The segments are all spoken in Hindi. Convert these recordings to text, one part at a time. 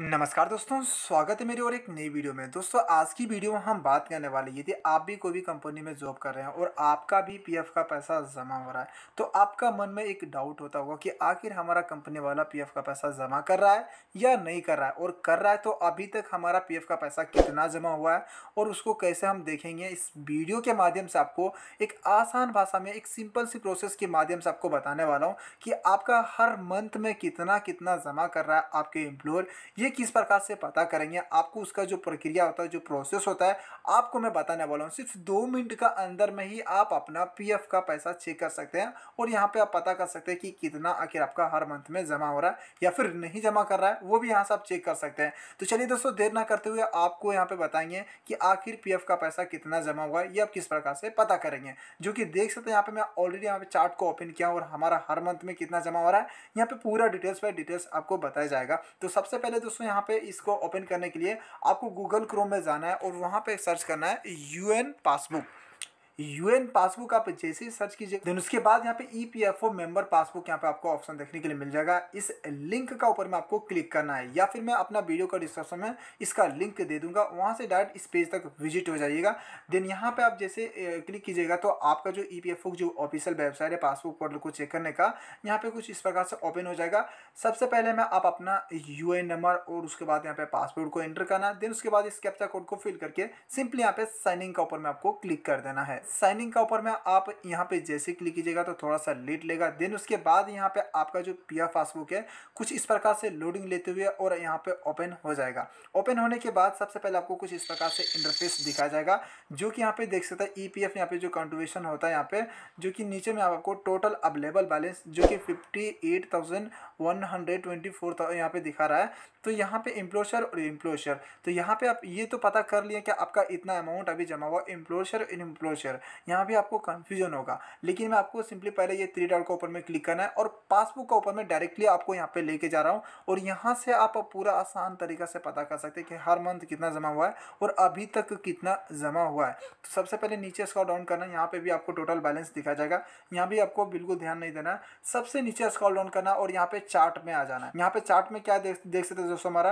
नमस्कार दोस्तों स्वागत है मेरे और एक नई वीडियो में दोस्तों आज की वीडियो में हम बात करने वाले यदि आप भी कोई भी कंपनी में जॉब कर रहे हैं और आपका भी पीएफ का पैसा जमा हो रहा है तो आपका मन में एक डाउट होता होगा कि आखिर हमारा कंपनी वाला पीएफ का पैसा जमा कर रहा है या नहीं कर रहा है और कर रहा है तो अभी तक हमारा पी का पैसा कितना जमा हुआ है और उसको कैसे हम देखेंगे इस वीडियो के माध्यम से आपको एक आसान भाषा में एक सिंपल सी प्रोसेस के माध्यम से आपको बताने वाला हूँ कि आपका हर मंथ में कितना कितना जमा कर रहा है आपके एम्प्लॉयर ये किस प्रकार से पता करेंगे आपको उसका जो प्रक्रिया होता है जो प्रोसेस होता है आपको मैं बताने वाला हूँ सिर्फ दो मिनट का अंदर में ही आप अपना पीएफ का पैसा चेक कर सकते हैं और यहाँ पे आप पता कर सकते हैं कि कितना आखिर आपका हर मंथ में जमा हो रहा है या फिर नहीं जमा कर रहा है वो भी यहाँ से आप चेक कर सकते हैं तो चलिए दोस्तों देर ना करते हुए आपको यहाँ पर बताएंगे कि आखिर पी का पैसा कितना जमा हुआ है ये आप किस प्रकार से पता करेंगे जो कि देख सकते हैं यहाँ पर मैं ऑलरेडी यहाँ पे चार्ट को ओपन किया और हमारा हर मंथ में कितना जमा हो रहा है यहाँ पर पूरा डिटेल्स बाई डिटेल्स आपको बताया जाएगा तो सबसे पहले दोस्तों दोस्तों यहाँ पे इसको ओपन करने के लिए आपको गूगल क्रोम में जाना है और वहाँ पे सर्च करना है यूएन पासबुक यूएन पासबुक आप जैसे ही सर्च कीजिए देन उसके बाद यहाँ पे E P F O member passbook यहाँ पे आपको ऑप्शन देखने के लिए मिल जाएगा इस लिंक का ऊपर में आपको क्लिक करना है या फिर मैं अपना वीडियो का डिस्क्रिप्शन में इसका लिंक दे दूंगा वहाँ से डायरेक्ट इस पेज तक विजिट हो जाइएगा देन यहाँ पे आप जैसे क्लिक कीजिएगा तो आपका जो ई पी एफ ओ जो ऑफिशियल वेबसाइट है पासबुक पोर्टल को चेक करने का यहाँ पे कुछ इस प्रकार से ओपन हो जाएगा सबसे पहले मैं आप अपना यू नंबर और उसके बाद यहाँ पे पासपोर्ट को एंटर करना है देन उसके बाद इस कैप्चा कोड को फिल करके सिंपली यहाँ पे साइनिंग का ऊपर में आपको क्लिक कर देना है साइनिंग का ऊपर में आप यहाँ पे जैसे क्लिक कीजिएगा तो थोड़ा सा लेट लेगा देन उसके बाद यहाँ पे आपका जो पी एफ पासबुक है कुछ इस प्रकार से लोडिंग लेते हुए और यहाँ पे ओपन हो जाएगा ओपन होने के बाद सबसे पहले आपको कुछ इस प्रकार से इंटरफेस दिखाया जाएगा जो कि यहाँ पे देख सकते हैं ई e पी यहाँ पे जो कंट्रीब्यूशन होता है यहाँ पे जो कि नीचे में आपको टोटल अवेलेबल बैलेंस जो कि fifty eight thousand one hundred twenty four यहाँ पे दिखा रहा है तो यहाँ पे इम्प्लोशर और इम्प्लोशर तो यहाँ पे आप ये तो पता कर लिए कि आपका इतना अमाउंट अभी जमा हुआ इम्प्लोशर और इम्प्लोशर ईयर यहाँ भी आपको कन्फ्यूजन होगा लेकिन मैं आपको सिंपली पहले ये थ्री डॉट के ऊपर में क्लिक करना है और पासबुक का ऊपर में डायरेक्टली आपको यहाँ पे लेके जा रहा हूँ और यहाँ से आप पूरा आसान तरीका से पता कर सकते हैं कि हर मंथ कितना जमा हुआ है और अभी तक कितना जमा हुआ है तो सबसे पहले नीचे स्कॉल डाउन करना यहाँ पर भी आपको टोटल बैलेंस दिखा जाएगा यहाँ भी आपको बिल्कुल ध्यान नहीं देना सबसे नीचे स्कॉल डाउन करना और यहाँ पे चार्ट में आ जाना है यहाँ पे चार्ट में क्या देख सकते हैं दोस्तों हमारा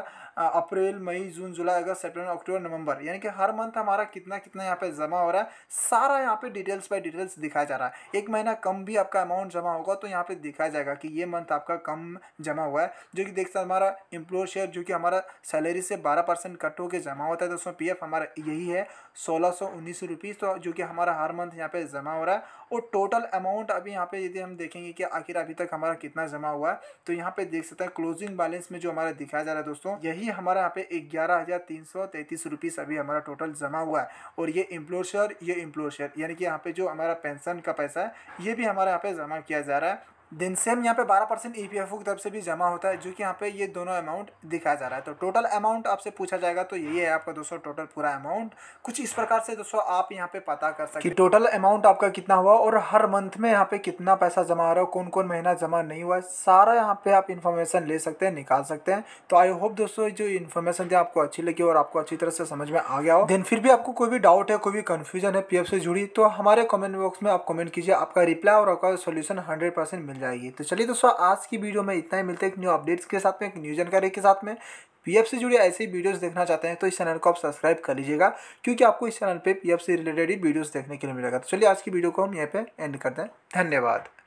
अप्रैल मई जून जुलाई अगस्त सेप्टेम्बर अक्टूबर नवंबर यानी कि हर मंथ हमारा कितना कितना यहाँ पे जमा हो रहा है सारा सारा यहाँ पे डिटेल्स बाय डिटेल्स दिखाया जा रहा है एक महीना कम भी आपका अमाउंट जमा होगा तो यहाँ पे दिखाया जाएगा कि ये मंथ आपका कम जमा हुआ है जो कि देख सकते हमारा इम्प्लोर शेयर जो कि हमारा सैलरी से बारह परसेंट कट होकर जमा होता है तो उसमें पी हमारा यही है सोलह सौ उन्नीस तो जो कि हमारा हर मंथ यहाँ पे जमा हो रहा है और टोटल अमाउंट अभी यहाँ पे यदि हम देखेंगे कि आखिर अभी तक हमारा कितना जमा हुआ है तो यहाँ पे देख सकते हैं क्लोजिंग बैलेंस में जो हमारा दिखाया जा रहा है दोस्तों यही हमारा यहाँ पे ग्यारह हज़ार तीन सौ तैंतीस रुपीस अभी हमारा टोटल जमा हुआ है और ये इम्प्लोर शेयर ये इम्प्लोर शेयर प्रतिशत यानी कि यहाँ पे जो हमारा पेंशन का पैसा है ये भी हमारे यहाँ पे जमा किया जा रहा है देन सेम यहाँ पे 12 परसेंट ई e की तरफ से भी जमा होता है जो कि यहाँ पे ये दोनों अमाउंट दिखाया जा रहा है तो टोटल अमाउंट आपसे पूछा जाएगा तो यही है आपका दोस्तों टोटल पूरा अमाउंट कुछ इस प्रकार से दोस्तों आप यहाँ पे पता कर सकते कि टोटल अमाउंट आपका कितना हुआ और हर मंथ में यहाँ पे कितना पैसा जमा हो रहा है कौन कौन महीना जमा नहीं हुआ है सारा यहाँ पे आप इन्फॉर्मेशन ले सकते हैं निकाल सकते हैं तो आई होप दोस्तों जो इन्फॉर्मेशन थी आपको अच्छी लगी और आपको अच्छी तरह से समझ में आ गया हो देन फिर भी आपको कोई भी डाउट है कोई भी कन्फ्यूजन है पी से जुड़ी तो हमारे कॉमेंट बॉक्स में आप कॉमेंट कीजिए आपका रिप्लाई और आपका सोल्यूशन हंड्रेड मिल जाएगी तो चलिए दोस्तों आज की वीडियो में इतना ही मिलते हैं न्यू अपडेट्स के साथ में एक न्यू जानकारी के साथ में पी से जुड़े ऐसे वीडियोस देखना चाहते हैं तो इस चैनल को आप सब्सक्राइब कर लीजिएगा क्योंकि आपको इस चैनल पे पी से रिलेटेड वीडियोस देखने के लिए मिलेगा तो चलिए आज की वीडियो को हम यहाँ पे एंड करते हैं धन्यवाद